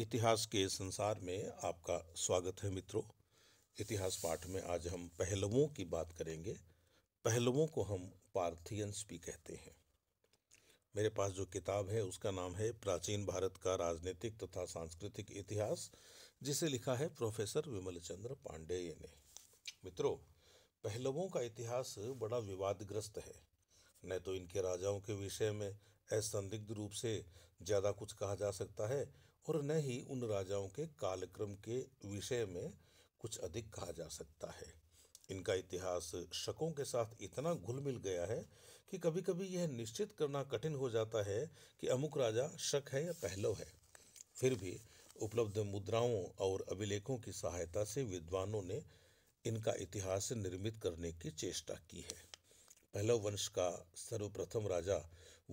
इतिहास के संसार में आपका स्वागत है मित्रों इतिहास पाठ में आज हम पहलवों की बात करेंगे पहलवों को हम पार्थियंस भी कहते हैं मेरे पास जो किताब है उसका नाम है प्राचीन भारत का राजनीतिक तथा सांस्कृतिक इतिहास जिसे लिखा है प्रोफेसर विमल चंद्र पांडेय ने मित्रों पहलवों का इतिहास बड़ा विवादग्रस्त है न तो इनके राजाओं के विषय में असंदिग्ध रूप से ज़्यादा कुछ कहा जा सकता है और न ही उन राजाओं के कालक्रम के विषय में कुछ अधिक कहा जा सकता है इनका इतिहास शकों के साथ इतना घुल मिल गया है कि कभी कभी यह निश्चित करना कठिन हो जाता है कि अमुक राजा शक है या पहलव है फिर भी उपलब्ध मुद्राओं और अभिलेखों की सहायता से विद्वानों ने इनका इतिहास निर्मित करने की चेष्टा की है पहलव वंश का सर्वप्रथम राजा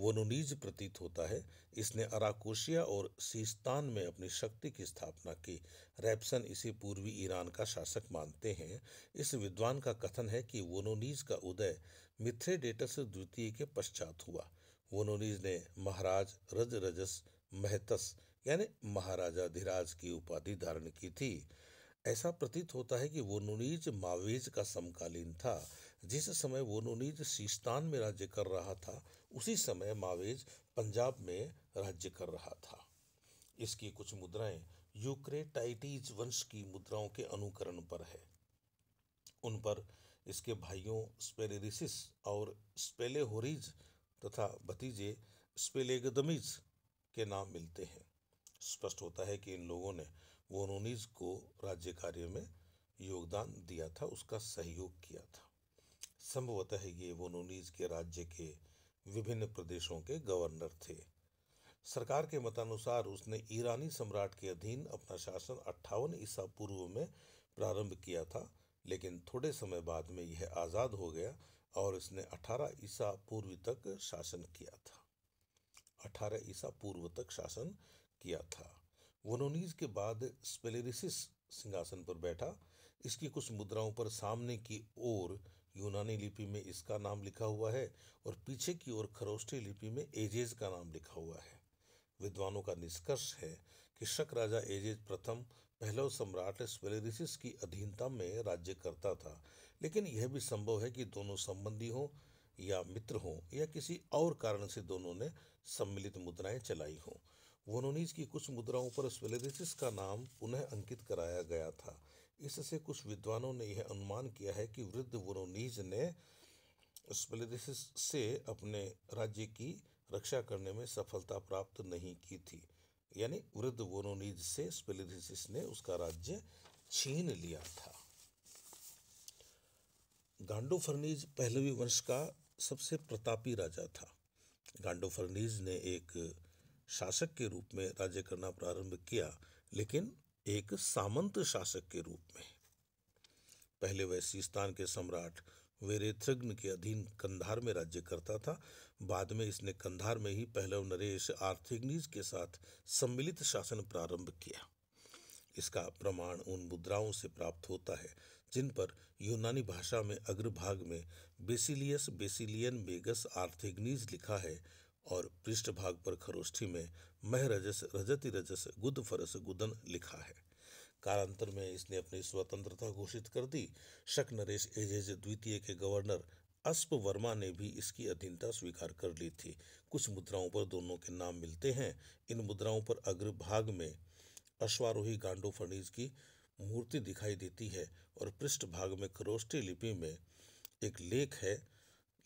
वोनुनीज प्रतीत होता है इसने अराकोशिया और सीस्तान में अपनी शक्ति की स्थापना की रैप्सन इसे पूर्वी ईरान का शासक मानते हैं इस विद्वान का कथन है कि वोनोनीज का उदय मिथ्रेडेटस द्वितीय के पश्चात हुआ वोनोनीज ने महाराज रज रजस महतस यानी महाराजा धीराज की उपाधि धारण की थी ऐसा प्रतीत होता है कि वो मावेज का समकालीन था जिस समय वो नोनीज सीस्तान में राज्य कर रहा था उसी समय मावेज पंजाब में राज्य कर रहा था इसकी कुछ मुद्राएं यूक्रेटाइटीज वंश की मुद्राओं के अनुकरण पर है उन पर इसके भाइयों स्पेलेरिसिस और स्पेलेहोरिज तथा भतीजे स्पेलेगदमीज के नाम मिलते हैं स्पष्ट होता है कि इन लोगों ने वोनोनीज को राज्य कार्य में योगदान दिया था उसका सहयोग किया था संभवतः ये वोनोनीज के राज्य के विभिन्न प्रदेशों के गवर्नर थे सरकार के मतानुसार उसने ईरानी सम्राट के अधीन अपना शासन अट्ठावन ईसा पूर्व में प्रारंभ किया था लेकिन थोड़े समय बाद में यह आज़ाद हो गया और इसने 18 ईसा पूर्व तक शासन किया था 18 ईसा पूर्व तक शासन किया था वनोनीज के बाद स्पेलेरिसिस सिंहासन पर बैठा इसकी कुछ मुद्राओं पर सामने की ओर यूनानी लिपि में इसका नाम लिखा हुआ है और पीछे की ओर खरोष्टी लिपि में एजेज का नाम लिखा हुआ है विद्वानों का निष्कर्ष है कि शक राजा एजेज प्रथम पहले सम्राट स्वेलेरिसिस की अधीनता में राज्य करता था लेकिन यह भी संभव है कि दोनों संबंधी हों या मित्र हों या किसी और कारण से दोनों ने सम्मिलित मुद्राएं चलाई हों वोनोनीज की कुछ मुद्राओं पर स्वेलेरिसिस का नाम पुनः अंकित कराया गया था इससे कुछ विद्वानों ने यह अनुमान किया है कि वृद्ध वोरोनीज ने से अपने राज्य की रक्षा करने में सफलता प्राप्त नहीं की थी यानी वृद्ध वोरोनीज से स्पेलिथिस ने उसका राज्य छीन लिया था फर्नीज पहलवी वंश का सबसे प्रतापी राजा था फर्नीज ने एक शासक के रूप में राज्य करना प्रारंभ किया लेकिन एक सामंत शासक के रूप में पहले वह सीस्तान के सम्राट वेरेथ्रग्न के अधीन कंधार में राज्य करता था बाद में इसने कंधार में ही पहले नरेश आर्थिग्निज के साथ सम्मिलित शासन प्रारंभ किया इसका प्रमाण उन मुद्राओं से प्राप्त होता है जिन पर यूनानी भाषा में अग्रभाग में बेसिलियस बेसिलियन मेगस आर्थिग्निज लिखा है और पृष्ठभाग पर खरोष्ठी में मह रजस रजति रजस गुद फरस गुदन लिखा है कालांतर में इसने अपनी स्वतंत्रता घोषित कर दी शक नरेश एजेज द्वितीय के गवर्नर अश्व वर्मा ने भी इसकी अधीनता स्वीकार कर ली थी कुछ मुद्राओं पर दोनों के नाम मिलते हैं इन मुद्राओं पर अग्रभाग में अश्वारोही गांडो फणीज की मूर्ति दिखाई देती है और पृष्ठ भाग में करोष्ठी लिपि में एक लेख है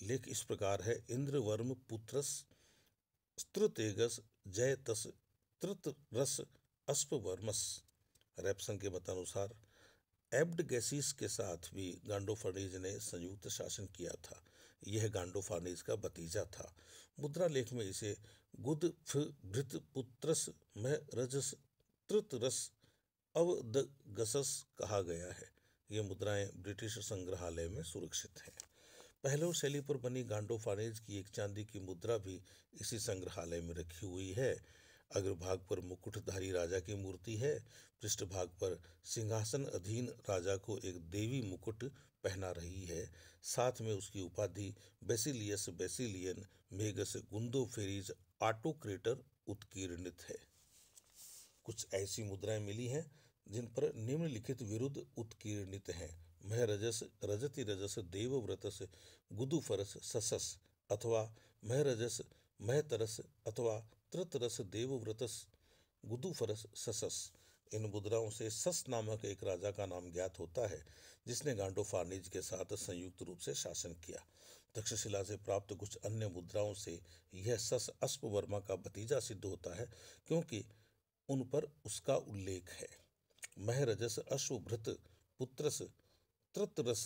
लेख इस प्रकार है इंद्रवर्म पुत्रस स्त्रुतेगस जय तस त्रुत रस अश्ववर्मस रैपसन के मतानुसार एब्डगेसिस के साथ भी फर्नीज ने संयुक्त शासन किया था यह गांडोफानीज का भतीजा था मुद्रा लेख में इसे गुद भृत पुत्रस मह रजस त्रुत रस अवदगसस कहा गया है ये मुद्राएं ब्रिटिश संग्रहालय में सुरक्षित हैं पहलो शैली पर बनी गांडो फानेज की एक चांदी की मुद्रा भी इसी संग्रहालय में रखी हुई है अग्रभाग पर मुकुटधारी राजा की मूर्ति है पृष्ठभाग पर सिंहासन अधीन राजा को एक देवी मुकुट पहना रही है साथ में उसकी उपाधि बेसिलियस बेसिलियन मेगस गुंदो फेरीज आटोक्रेटर उत्कीर्णित है कुछ ऐसी मुद्राएं मिली हैं जिन पर निम्नलिखित विरुद्ध उत्कीर्णित हैं मह रजस रजति रजस देवव्रतस गुदुफरस ससस अथवा मह रजस मैं तरस अथवा तृतरस देवव्रतस गुदुफरस ससस इन मुद्राओं से सस नामक एक राजा का नाम ज्ञात होता है जिसने गांडो फार्निज के साथ संयुक्त रूप से शासन किया तक्षशिला से प्राप्त कुछ अन्य मुद्राओं से यह सस अश्व वर्मा का भतीजा सिद्ध होता है क्योंकि उन पर उसका उल्लेख है महरजस रजस अश्वभृत पुत्रस तृत रस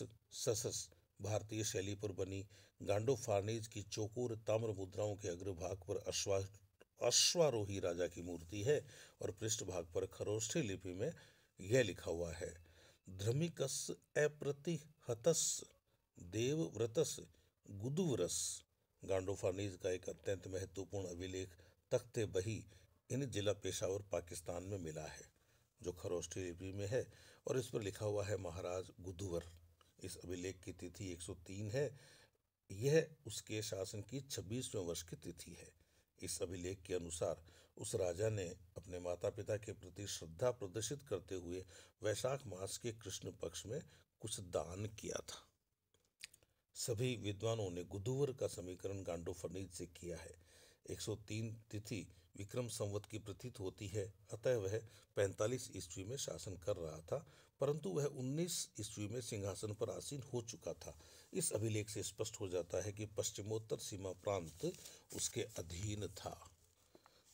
ससस भारतीय शैली पर बनी गांडो फार्नेज की चौकोर ताम्र मुद्राओं के अग्रभाग पर अश्वा अश्वारोही राजा की मूर्ति है और पृष्ठभाग पर खरोष्ठी लिपि में यह लिखा हुआ है ध्रमिकस अप्रतिहतस देवव्रतस गुदुवरस फार्नेज का एक अत्यंत महत्वपूर्ण अभिलेख तख्ते बही इन जिला पेशावर पाकिस्तान में मिला है जो खरोष्ठी लिपि में है और इस पर लिखा हुआ है महाराज गुदुवर इस अभिलेख की तिथि 103 है यह उसके शासन की छब्बीसवें वर्ष की तिथि है इस अभिलेख के अनुसार उस राजा ने अपने माता पिता के प्रति श्रद्धा प्रदर्शित करते हुए वैशाख मास के कृष्ण पक्ष में कुछ दान किया था सभी विद्वानों ने गुदुवर का समीकरण गांडो फर्नीज से किया है 103 तिथि विक्रम संवत की प्रतीत होती है अतः वह 45 ईस्वी में शासन कर रहा था परंतु वह 19 ईस्वी में सिंहासन पर आसीन हो चुका था इस अभिलेख से स्पष्ट हो जाता है कि पश्चिमोत्तर सीमा प्रांत उसके अधीन था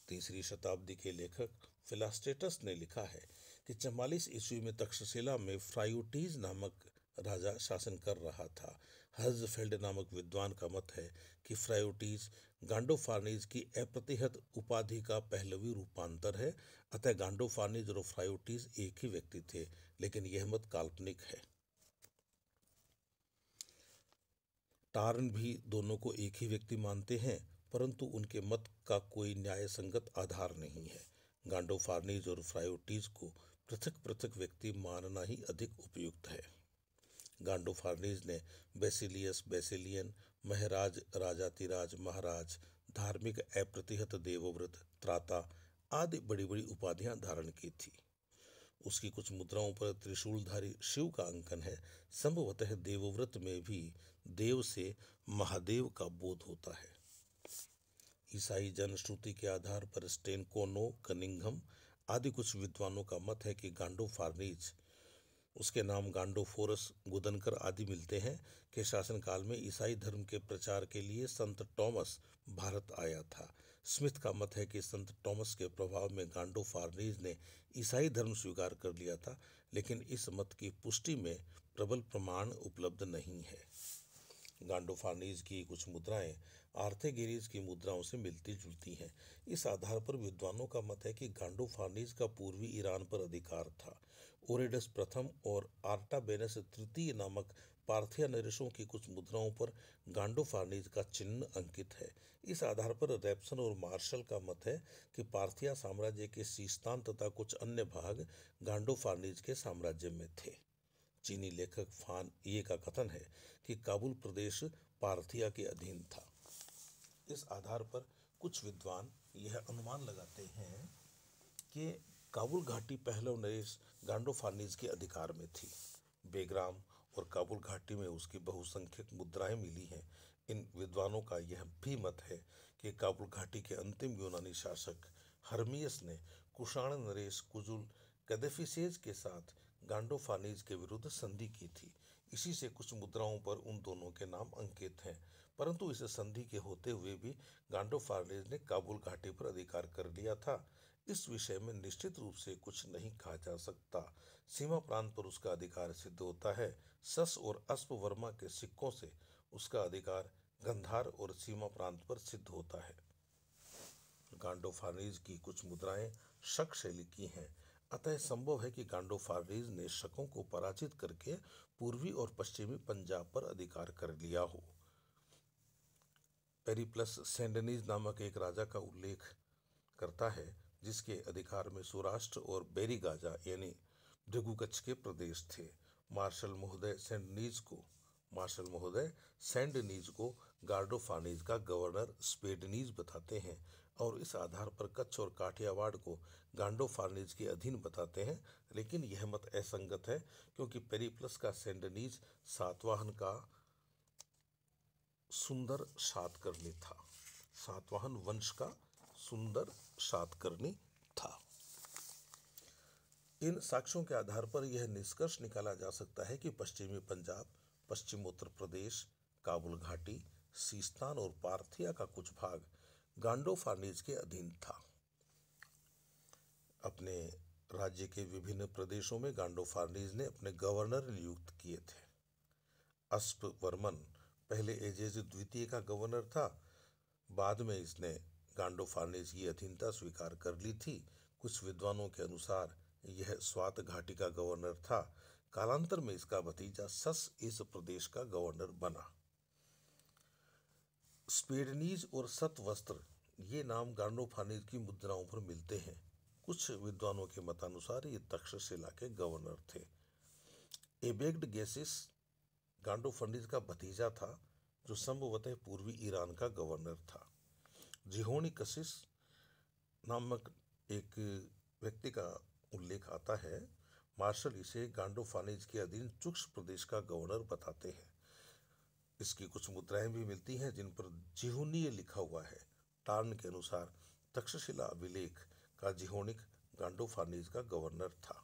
तीसरी शताब्दी के लेखक फिलास्टेटस ने लिखा है कि चवालीस ईस्वी में तक्षशिला में फ्रायोटीज नामक राजा शासन कर रहा था हर्जफेल्ड नामक विद्वान का मत है कि फ्रायोटीज गांडोफार्नीज की अप्रतिहत उपाधि का पहलवी रूपांतर है अतः गांडोफार्नीज और फ्रायोटीज एक ही व्यक्ति थे लेकिन यह मत काल्पनिक है टार्न भी दोनों को एक ही व्यक्ति मानते हैं परंतु उनके मत का कोई न्याय संगत आधार नहीं है गांडोफार्नीज और फ्रायोटीज को पृथक पृथक व्यक्ति मानना ही अधिक उपयुक्त है गांडोफार्नीज ने बेसिलियस बेसिलियन महराज राजातिराज महाराज धार्मिक अप्रतिहत देवव्रत त्राता आदि बड़ी बड़ी उपाधियां धारण की थी उसकी कुछ मुद्राओं पर त्रिशूलधारी शिव का अंकन है संभवतः देवव्रत में भी देव से महादेव का बोध होता है ईसाई जनश्रुति के आधार पर स्टेनकोनो कनिंघम आदि कुछ विद्वानों का मत है कि गांडो फार्नीज उसके नाम गांडोफोरस गुदनकर आदि मिलते हैं के शासनकाल में ईसाई धर्म के प्रचार के लिए संत टॉमस भारत आया था स्मिथ का मत है कि संत टॉमस के प्रभाव में गांडो फारनीज ने ईसाई धर्म स्वीकार कर लिया था लेकिन इस मत की पुष्टि में प्रबल प्रमाण उपलब्ध नहीं है गांडोफानीज की कुछ मुद्राएं आर्थेगिरीज की मुद्राओं से मिलती जुलती हैं इस आधार पर विद्वानों का मत है कि गांडोफानीज का पूर्वी ईरान पर अधिकार था ओरेडस प्रथम और आर्टाबेनस तृतीय नामक पार्थिया नरेशों की कुछ मुद्राओं पर गांडोफानीज का चिन्ह अंकित है इस आधार पर रेप्सन और मार्शल का मत है कि पार्थिया साम्राज्य के सीस्तान तथा कुछ अन्य भाग गांडोफानीज के साम्राज्य में थे चीनी लेखक फान ये का कथन है कि काबुल प्रदेश पार्थिया के अधीन था इस आधार पर कुछ विद्वान यह अनुमान लगाते हैं कि काबुल घाटी पहले नरेश गांडो फानीज के अधिकार में थी बेग्राम और काबुल घाटी में उसकी बहुसंख्यक मुद्राएं मिली हैं इन विद्वानों का यह भी मत है कि काबुल घाटी के अंतिम यूनानी शासक हरमियस ने कुषाण नरेश कुजुल कदफिसेज के साथ गांडोफानीज के विरुद्ध संधि की थी इसी से कुछ मुद्राओं पर उन दोनों के नाम अंकित हैं परंतु इस संधि के होते हुए भी गांडोफानीज ने काबुल घाटी पर अधिकार कर लिया था इस विषय में निश्चित रूप से कुछ नहीं कहा जा सकता सीमा प्रांत पर उसका अधिकार सिद्ध होता है सस और अश्व वर्मा के सिक्कों से उसका अधिकार गंधार और सीमा प्रांत पर सिद्ध होता है गांडोफानीज की कुछ मुद्राएं शक शैली की हैं अतः संभव है कि गांडो गांडोफारेज ने शकों को पराजित करके पूर्वी और पश्चिमी पंजाब पर अधिकार कर लिया हो पेरिप्लस सेंडनीज नामक एक राजा का उल्लेख करता है जिसके अधिकार में सौराष्ट्र और बेरीगाजा यानी भृगुकच्छ के प्रदेश थे मार्शल महोदय सेंडनीज को मार्शल महोदय सेंडनीज को गार्डोफानीज का गवर्नर स्पेडनीज बताते हैं और इस आधार पर कच्छ और काठियावाड़ को गांडो फार्नेज के अधीन बताते हैं लेकिन यह मत असंगत है क्योंकि पेरीप्लस का सेंडनीज सातवाहन का सुंदर सातकर्णी था सातवाहन वंश का सुंदर सातकर्णी था इन साक्ष्यों के आधार पर यह निष्कर्ष निकाला जा सकता है कि पश्चिमी पंजाब पश्चिम उत्तर प्रदेश काबुल घाटी सीस्तान और पार्थिया का कुछ भाग गांडो फार्नीज के अधीन था अपने राज्य के विभिन्न प्रदेशों में गांडो फार्नीज ने अपने गवर्नर नियुक्त किए थे अस्प वर्मन पहले एजेज द्वितीय का गवर्नर था बाद में इसने गांडो फार्नीज की अधीनता स्वीकार कर ली थी कुछ विद्वानों के अनुसार यह स्वात घाटी का गवर्नर था कालांतर में इसका भतीजा सस इस प्रदेश का गवर्नर बना स्पेडनीज और सतवस्त्र ये नाम गांडो गांडोफानीज की मुद्राओं पर मिलते हैं कुछ विद्वानों के मतानुसार ये तक्षशिला के गवर्नर थे एबेग्ड गेसिस गांडोफनीज का भतीजा था जो संभवतः पूर्वी ईरान का गवर्नर था जिहोनी कसिस नामक एक व्यक्ति का उल्लेख आता है मार्शल इसे गांडोफानीज के अधीन चुक्स प्रदेश का गवर्नर बताते हैं इसकी कुछ मुद्राएं भी मिलती हैं जिन पर जिहोनीय लिखा हुआ है टार्न के अनुसार तक्षशिला अभिलेख का जिहोनिक गांडोफानीज का गवर्नर था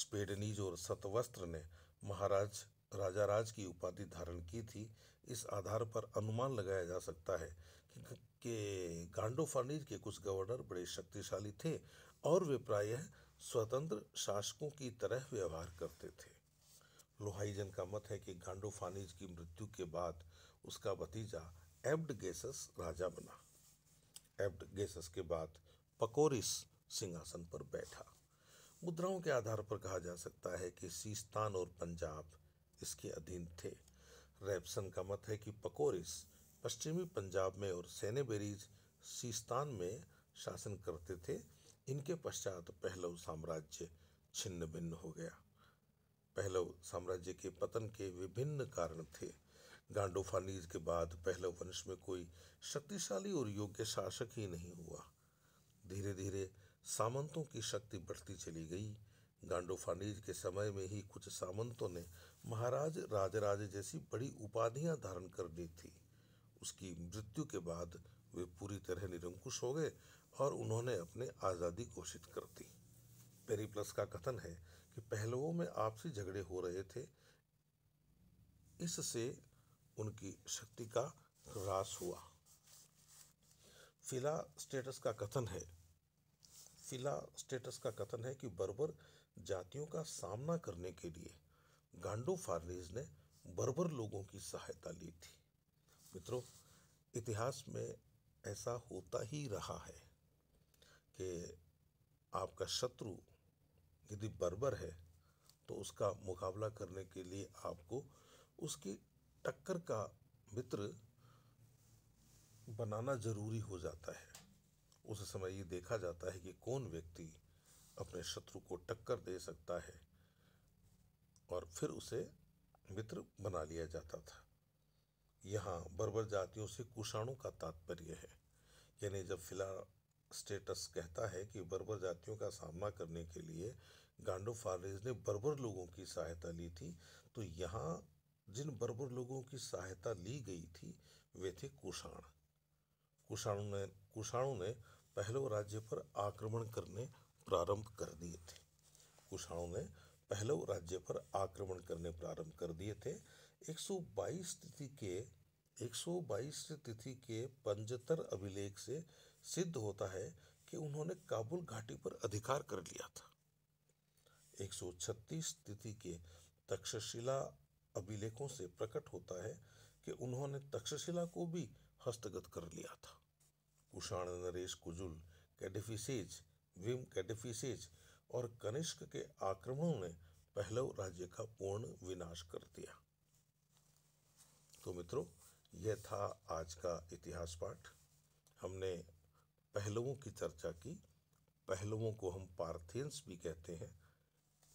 स्पेडनीज और सतवस्त्र ने महाराज राजा राज की उपाधि धारण की थी इस आधार पर अनुमान लगाया जा सकता है कि, कि गांडोफानीज के कुछ गवर्नर बड़े शक्तिशाली थे और वे प्रायः स्वतंत्र शासकों की तरह व्यवहार करते थे लोहाइजन का मत है कि गांडोफानीज की मृत्यु के बाद उसका भतीजा एब्ड गेसस राजा बना एब्ड गेसस के बाद पकोरिस सिंहासन पर बैठा मुद्राओं के आधार पर कहा जा सकता है कि सीस्तान और पंजाब इसके अधीन थे रैपसन का मत है कि पकोरिस पश्चिमी पंजाब में और सेनेबेरीज सीस्तान में शासन करते थे इनके पश्चात पहलव साम्राज्य छिन्न भिन्न हो गया पहलव साम्राज्य के पतन के विभिन्न कारण थे गांडोफानीज के बाद पहलव वंश में कोई शक्तिशाली और योग्य शासक ही नहीं हुआ धीरे धीरे सामंतों की शक्ति बढ़ती चली गई गांडोफानीज के समय में ही कुछ सामंतों ने महाराज राजराज जैसी बड़ी उपाधियां धारण कर ली थी उसकी मृत्यु के बाद वे पूरी तरह निरंकुश हो गए और उन्होंने अपने आज़ादी घोषित कर दी पेरीप्लस का कथन है कि पहलुओं में आपसी झगड़े हो रहे थे इससे उनकी शक्ति का ह्रास हुआ फिला स्टेटस का कथन है फिला स्टेटस का कथन है कि बर्बर जातियों का सामना करने के लिए गांडो फार्नीज ने बर्बर लोगों की सहायता ली थी मित्रों इतिहास में ऐसा होता ही रहा है कि आपका शत्रु यदि बर्बर है तो उसका मुकाबला करने के लिए आपको उसकी टक्कर का मित्र बनाना ज़रूरी हो जाता है उस समय ये देखा जाता है कि कौन व्यक्ति अपने शत्रु को टक्कर दे सकता है और फिर उसे मित्र बना लिया जाता था यहाँ बर्बर जातियों से कुषाणों का तात्पर्य है यानी जब फिला स्टेटस कहता है कि बर्बर जातियों का सामना करने के लिए गांडो फारेज ने बर्बर लोगों की सहायता ली थी तो यहाँ जिन बर्बर लोगों की सहायता ली गई थी वे थे कुषाण कुषाणु ने कुषाणु ने पहलो राज्य पर आक्रमण करने प्रारंभ कर दिए थे कुषाणु ने पहलो राज्य पर आक्रमण करने प्रारंभ कर दिए थे 122 तिथि के 122 तिथि के पंजतर अभिलेख से सिद्ध होता है कि उन्होंने काबुल घाटी पर अधिकार कर लिया था 136 तिथि के तक्षशिला अभिलेखों से प्रकट होता है कि उन्होंने तक्षशिला को भी हस्तगत कर लिया था कुषाण नरेश कुजुल कैडेफिसेज विम कैडेफिसेज और कनिष्क के आक्रमणों ने पहले राज्य का पूर्ण विनाश कर दिया तो मित्रों यह था आज का इतिहास पाठ हमने पहलुओं की चर्चा की पहलुओं को हम पार्थेन्स भी कहते हैं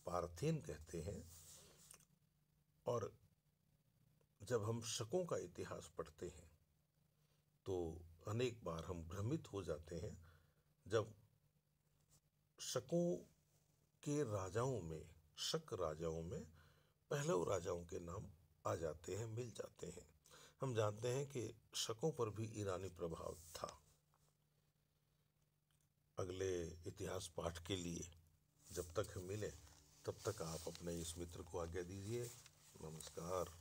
पार्थेन कहते हैं और जब हम शकों का इतिहास पढ़ते हैं तो अनेक बार हम भ्रमित हो जाते हैं जब शकों के राजाओं में शक राजाओं में पहलव राजाओं के नाम आ जाते हैं मिल जाते हैं हम जानते हैं कि शकों पर भी ईरानी प्रभाव था अगले इतिहास पाठ के लिए जब तक हम मिलें तब तक आप अपने इस मित्र को आज्ञा दीजिए नमस्कार